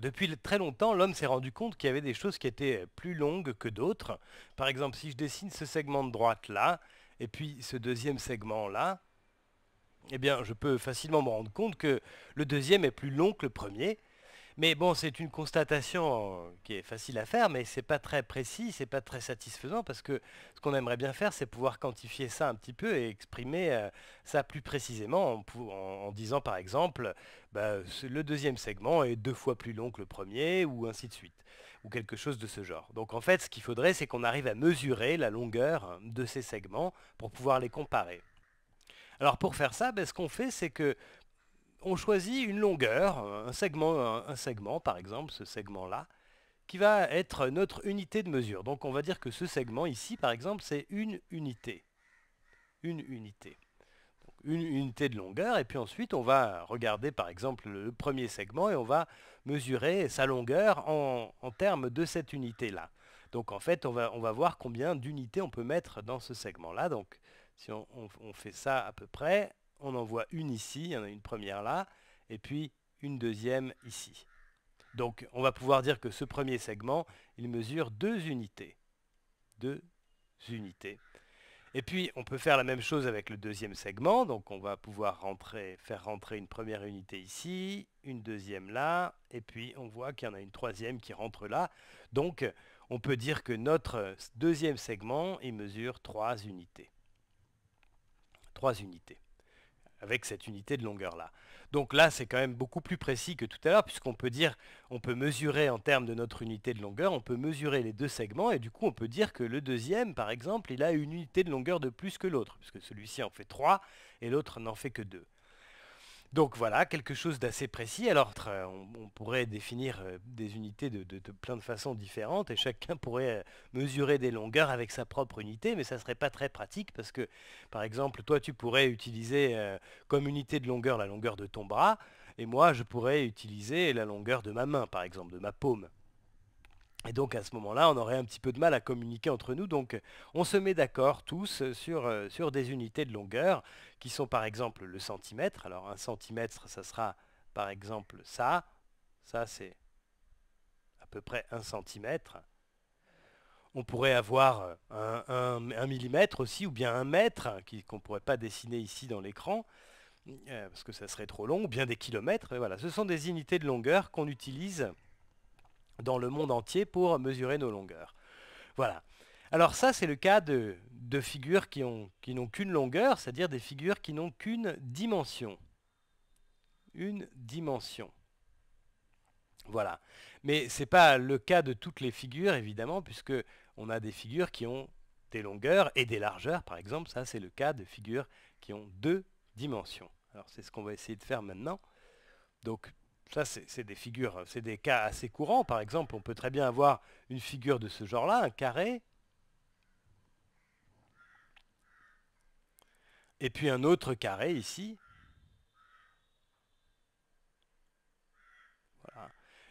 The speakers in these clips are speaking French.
Depuis très longtemps, l'homme s'est rendu compte qu'il y avait des choses qui étaient plus longues que d'autres. Par exemple, si je dessine ce segment de droite là, et puis ce deuxième segment là, eh bien, je peux facilement me rendre compte que le deuxième est plus long que le premier, mais bon, c'est une constatation euh, qui est facile à faire, mais c'est pas très précis, c'est pas très satisfaisant parce que ce qu'on aimerait bien faire, c'est pouvoir quantifier ça un petit peu et exprimer euh, ça plus précisément en, disant par exemple, bah, le deuxième segment est deux fois plus long que le premier ou ainsi de suite, ou quelque chose de ce genre. Donc en fait, ce qu'il faudrait, c'est qu'on arrive à mesurer la longueur hein, de ces segments pour pouvoir les comparer. Alors pour faire ça, ben, ce qu'on fait, c'est que on choisit une longueur, un segment, un, segment par exemple, ce segment-là, qui va être notre unité de mesure. Donc on va dire que ce segment ici, par exemple, c'est une unité. Une unité. une unité de longueur, et puis ensuite on va regarder par exemple le premier segment et on va mesurer sa longueur en, termes de cette unité-là. Donc en fait, on va, on va voir combien d'unités on peut mettre dans ce segment-là. Donc si on fait ça à peu près, on en voit une ici, il y en a une première là, et puis une deuxième ici. Donc on va pouvoir dire que ce premier segment, il mesure deux unités. Deux unités. Et puis on peut faire la même chose avec le deuxième segment, donc on va pouvoir faire rentrer une première unité ici, une deuxième là, et puis on voit qu'il y en a une troisième qui rentre là. Donc on peut dire que notre deuxième segment, il mesure trois unités. Trois unités avec cette unité de longueur-là. Donc là, c'est quand même beaucoup plus précis que tout à l'heure, puisqu'on peut dire, on peut mesurer en termes de notre unité de longueur, on peut mesurer les deux segments, et du coup, on peut dire que le deuxième, par exemple, il a une unité de longueur de plus que l'autre, puisque celui-ci en fait 3, et l'autre n'en fait que 2. Donc voilà, quelque chose d'assez précis. Alors on, pourrait définir euh, des unités de, plein de façons différentes et chacun pourrait euh, mesurer des longueurs avec sa propre unité, mais ça ne serait pas très pratique parce que par exemple toi tu pourrais utiliser euh, comme unité de longueur la longueur de ton bras et moi je pourrais utiliser la longueur de ma main par exemple, de ma paume. Et donc à ce moment-là, on aurait un petit peu de mal à communiquer entre nous. Donc on se met d'accord tous euh, sur, euh, sur des unités de longueur qui sont par exemple le centimètre. Alors un centimètre, ça sera par exemple ça. Ça, c'est à peu près un centimètre. On pourrait avoir un, millimètre aussi, ou bien un mètre, qu'on ne pourrait pas dessiner ici dans l'écran, euh, parce que ça serait trop long, ou bien des kilomètres. voilà, ce sont des unités de longueur qu'on utilise dans le monde entier pour mesurer nos longueurs. Voilà. Alors ça, c'est le cas de, figures qui n'ont qui qu'une longueur, c'est-à-dire des figures qui n'ont qu'une dimension. Une dimension. Voilà. Mais ce n'est pas le cas de toutes les figures, évidemment, puisque on a des figures qui ont des longueurs et des largeurs, par exemple. Ça, c'est le cas de figures qui ont deux dimensions. Alors, c'est ce qu'on va essayer de faire maintenant. Donc, ça, c'est des figures, euh, c'est des cas assez courants. Par exemple, on peut très bien avoir une figure de ce genre-là, un carré, et puis un autre carré ici. Voilà.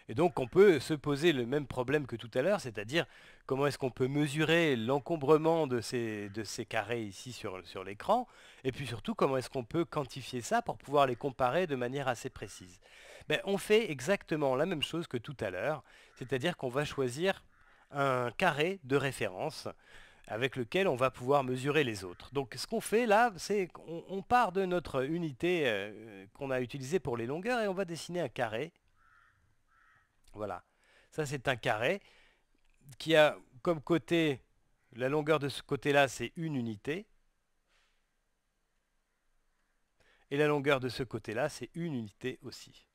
Et donc, on peut se poser le même problème que tout à l'heure, c'est-à-dire comment est-ce qu'on peut mesurer l'encombrement de ces, carrés ici sur, l'écran, et puis surtout comment est-ce qu'on peut quantifier ça pour pouvoir les comparer de manière assez précise. Ben, on fait exactement la même chose que tout à l'heure, c'est-à-dire qu'on va choisir un carré de référence avec lequel on va pouvoir mesurer les autres. Donc ce qu'on fait là, c'est qu'on part de notre unité euh, qu'on a utilisée pour les longueurs et on va dessiner un carré. Voilà, ça c'est un carré qui a comme côté, la longueur de ce côté-là, c'est une unité. Et la longueur de ce côté-là, c'est une unité aussi.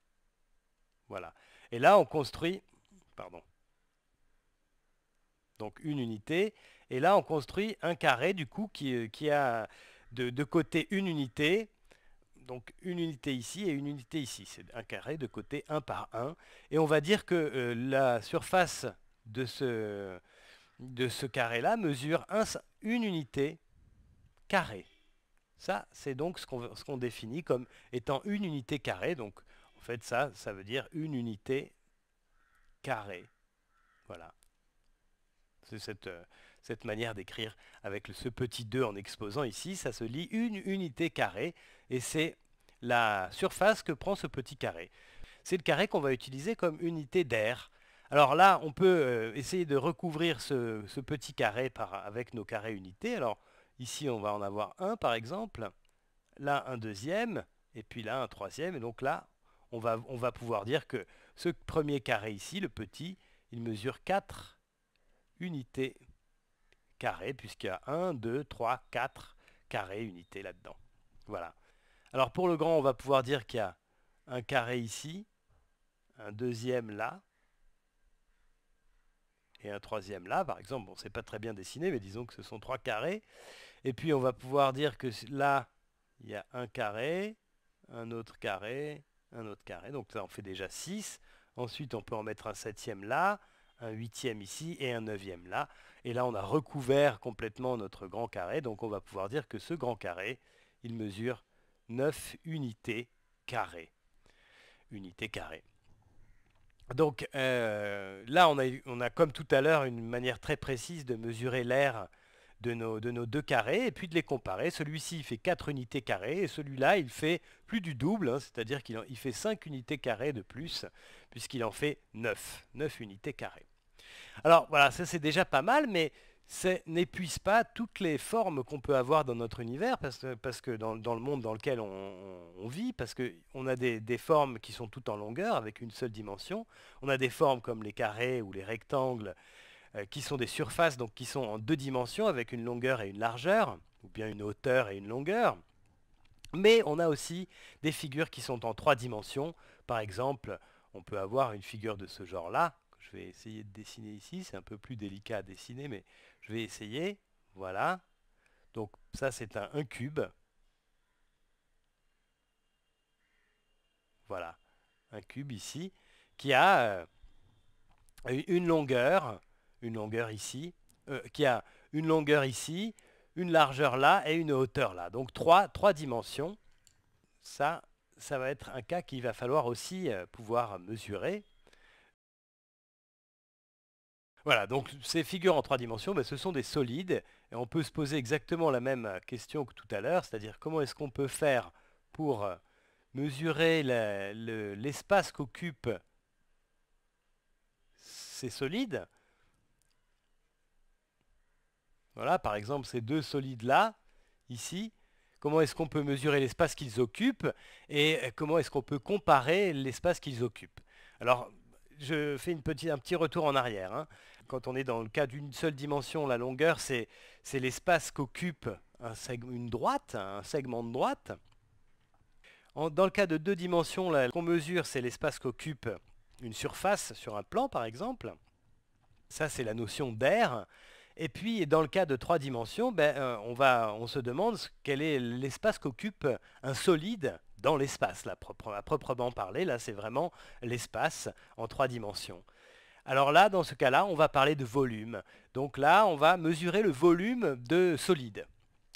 Voilà. Et là, on construit... Pardon. Donc une unité. Et là, on construit un carré, du coup, qui, euh, a de, côté une unité. Donc une unité ici et une unité ici. C'est un carré de côté 1 par 1. Et on va dire que euh, la surface de ce, de ce carré-là mesure une unité carrée. Ça, c'est donc ce qu'on définit comme étant une unité carrée. Donc, en fait, ça, ça veut dire une unité carrée. Voilà. C'est cette, euh, cette, manière d'écrire avec ce petit 2 en exposant ici. Ça se lit une unité carrée et c'est la surface que prend ce petit carré. C'est le carré qu'on va utiliser comme unité d'air alors là, on peut euh, essayer de recouvrir ce, petit carré avec nos carrés unités. Alors ici, on va en avoir un par exemple, là un deuxième, et puis là un troisième. Et donc là, on va, on va pouvoir dire que ce premier carré ici, le petit, il mesure 4 unités carrées, puisqu'il y a 1, 2, 3, 4 carrés unités là-dedans. Voilà. Alors pour le grand, on va pouvoir dire qu'il y a un carré ici, un deuxième là, et un troisième là, par exemple. Bon, c'est pas très bien dessiné, mais disons que ce sont trois carrés. Et puis on va pouvoir dire que là, il y a un carré, un autre carré, un autre carré. Donc ça on fait déjà 6. Ensuite, on peut en mettre un septième là, un huitième ici et un neuvième là. Et là, on a recouvert complètement notre grand carré. Donc on va pouvoir dire que ce grand carré, il mesure 9 unités carrées. Unités carrées. Donc euh, là, on a, comme tout à l'heure une manière très précise de mesurer l'air de nos, deux carrés et puis de les comparer. Celui-ci, fait 4 unités carrées et celui-là, il fait plus du double, hein, c'est-à-dire qu'il fait 5 unités carrées de plus puisqu'il en fait 9, 9 unités carrées. Alors voilà, ça c'est déjà pas mal, mais n'épuise pas toutes les formes qu'on peut avoir dans notre univers, parce que, dans, le monde dans lequel on, vit, parce qu'on a des, formes qui sont toutes en longueur, avec une seule dimension, on a des formes comme les carrés ou les rectangles, euh, qui sont des surfaces, donc qui sont en deux dimensions, avec une longueur et une largeur, ou bien une hauteur et une longueur, mais on a aussi des figures qui sont en trois dimensions, par exemple, on peut avoir une figure de ce genre-là, je vais essayer de dessiner ici. C'est un peu plus délicat à dessiner, mais je vais essayer. Voilà. Donc ça, c'est un, cube. Voilà. Un cube ici qui a euh, une longueur, une longueur ici, euh, qui a une longueur ici, une largeur là et une hauteur là. Donc trois, trois dimensions. Ça, ça va être un cas qu'il va falloir aussi euh, pouvoir mesurer. Voilà, donc ces figures en trois dimensions, ben, ce sont des solides. Et on peut se poser exactement la même question que tout à l'heure, c'est-à-dire comment est-ce qu'on peut faire pour euh, mesurer l'espace qu'occupent ces solides. Voilà, par exemple, ces deux solides-là, ici, comment est-ce qu'on peut mesurer l'espace qu'ils occupent et euh, comment est-ce qu'on peut comparer l'espace qu'ils occupent. Alors, je fais une petite, un petit retour en arrière. Hein quand on est dans le cas d'une seule dimension, la longueur, c'est l'espace qu'occupe une droite, un segment de droite. dans le cas de deux dimensions, ce qu'on mesure, c'est l'espace qu'occupe une surface sur un plan, par exemple. Ça, c'est la notion d'air. Et puis, dans le cas de trois dimensions, ben, euh, on, se demande quel est l'espace qu'occupe un solide dans l'espace. à proprement parler, là, c'est vraiment l'espace en trois dimensions. Alors là, dans ce cas-là, on va parler de volume. Donc là, on va mesurer le volume de solide.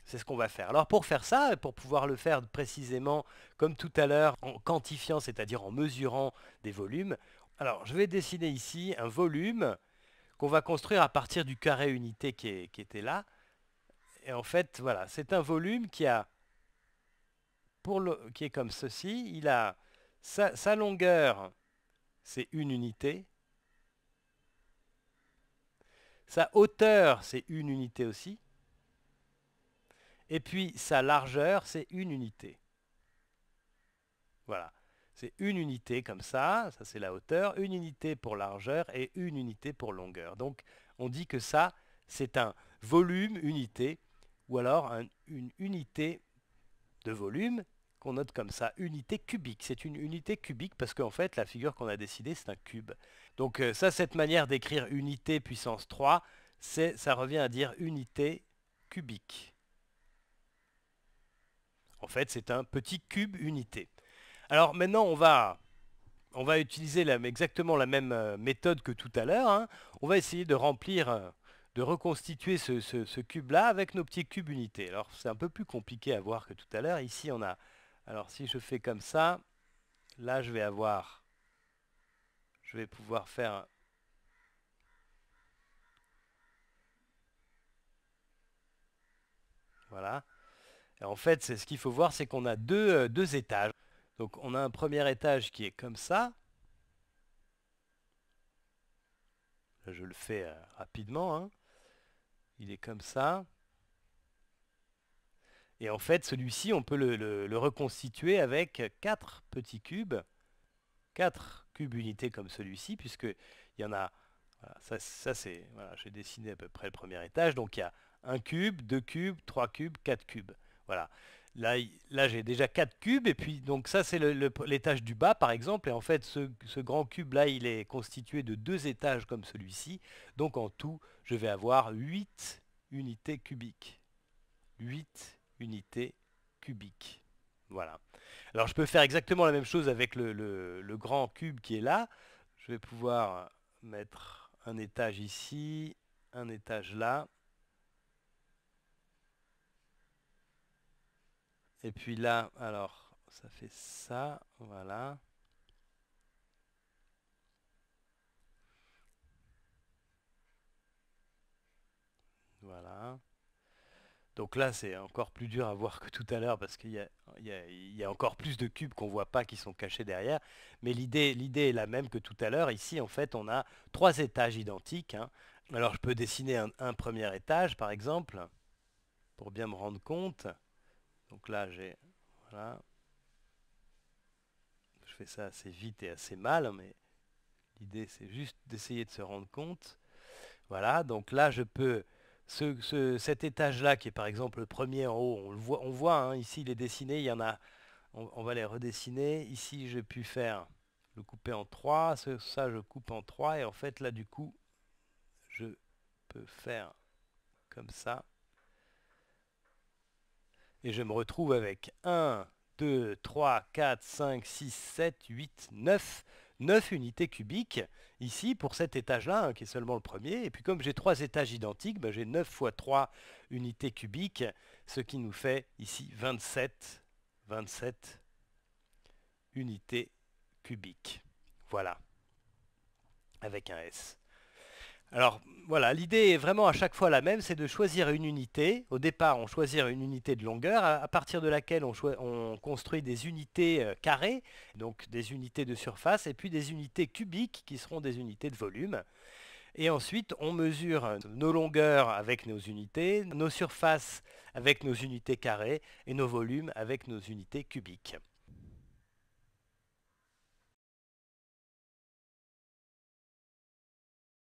C'est ce qu'on va faire. Alors pour faire ça, pour pouvoir le faire précisément comme tout à l'heure, en quantifiant, c'est-à-dire en mesurant des volumes, alors je vais dessiner ici un volume qu'on va construire à partir du carré unité qui, était là. Et en fait, voilà, c'est un volume qui a, qui est comme ceci, il a sa longueur, c'est une unité, sa hauteur, c'est une unité aussi. Et puis sa largeur, c'est une unité. Voilà. C'est une unité comme ça, ça c'est la hauteur, une unité pour largeur et une unité pour longueur. Donc on dit que ça, c'est un volume unité, ou alors une unité de volume on note comme ça, unité cubique. C'est une unité cubique parce qu'en fait, la figure qu'on a décidée, c'est un cube. Donc euh, ça, cette manière d'écrire unité puissance 3, ça revient à dire unité cubique. En fait, c'est un petit cube unité. Alors maintenant, on va, on va utiliser exactement la même euh, méthode que tout à l'heure. Hein. On va essayer de remplir, euh, de reconstituer ce, ce cube-là avec nos petits cubes unités. Alors c'est un peu plus compliqué à voir que tout à l'heure. Ici, on a alors si je fais comme ça, là je vais avoir, je vais pouvoir faire Voilà. en fait, c'est ce qu'il faut voir, c'est qu'on a euh, deux, étages. Donc on a un premier étage qui est comme ça. je le fais euh, rapidement. Hein. Il est comme ça. Et en fait, celui-ci, on peut le, reconstituer avec quatre petits cubes, quatre cubes unités comme celui-ci, puisque il y en a... Voilà, ça, c'est... Voilà, j'ai dessiné à peu près le premier étage, donc il y a un cube, deux cubes, trois cubes, quatre cubes. Voilà. Là, là j'ai déjà quatre cubes, et puis donc ça c'est l'étage du bas par exemple, et en fait ce, grand cube là il est constitué de deux étages comme celui-ci, donc en tout je vais avoir 8 unités cubiques. 8 Unité cubique. Voilà. Alors je peux faire exactement la même chose avec le grand cube qui est là. Je vais pouvoir mettre un étage ici, un étage là. Et puis là, alors, ça fait ça, voilà. Voilà. Donc là, c'est encore plus dur à voir que tout à l'heure parce qu'il y, a, encore plus de cubes qu'on ne voit pas qui sont cachés derrière. Mais l'idée est la même que tout à l'heure. Ici, en fait, on a trois étages identiques. Hein. Alors, je peux dessiner un, un, premier étage, par exemple, pour bien me rendre compte. Donc là, j'ai... Voilà. Je fais ça assez vite et assez mal, mais l'idée, c'est juste d'essayer de se rendre compte. Voilà, donc là, je peux cet étage-là, qui est par exemple le premier en haut, on le voit, on voit hein, ici il est dessiné, il y en a, on, va les redessiner. Ici j'ai pu faire le couper en 3, ça je coupe en 3, et en fait là du coup, je peux faire comme ça. Et je me retrouve avec 1, 2, 3, 4, 5, 6, 7, 8, 9, 9 unités cubiques ici pour cet étage-là, hein, qui est seulement le premier. Et puis comme j'ai trois étages identiques, ben, j'ai 9 fois 3 unités cubiques, ce qui nous fait ici 27, 27 unités cubiques. Voilà, avec un S. Alors voilà, l'idée est vraiment à chaque fois la même, c'est de choisir une unité. Au départ, on choisit une unité de longueur, à partir de laquelle on, construit des unités euh, carrées, donc des unités de surface, et puis des unités cubiques qui seront des unités de volume. Et ensuite, on mesure nos longueurs avec nos unités, nos surfaces avec nos unités carrées, et nos volumes avec nos unités cubiques.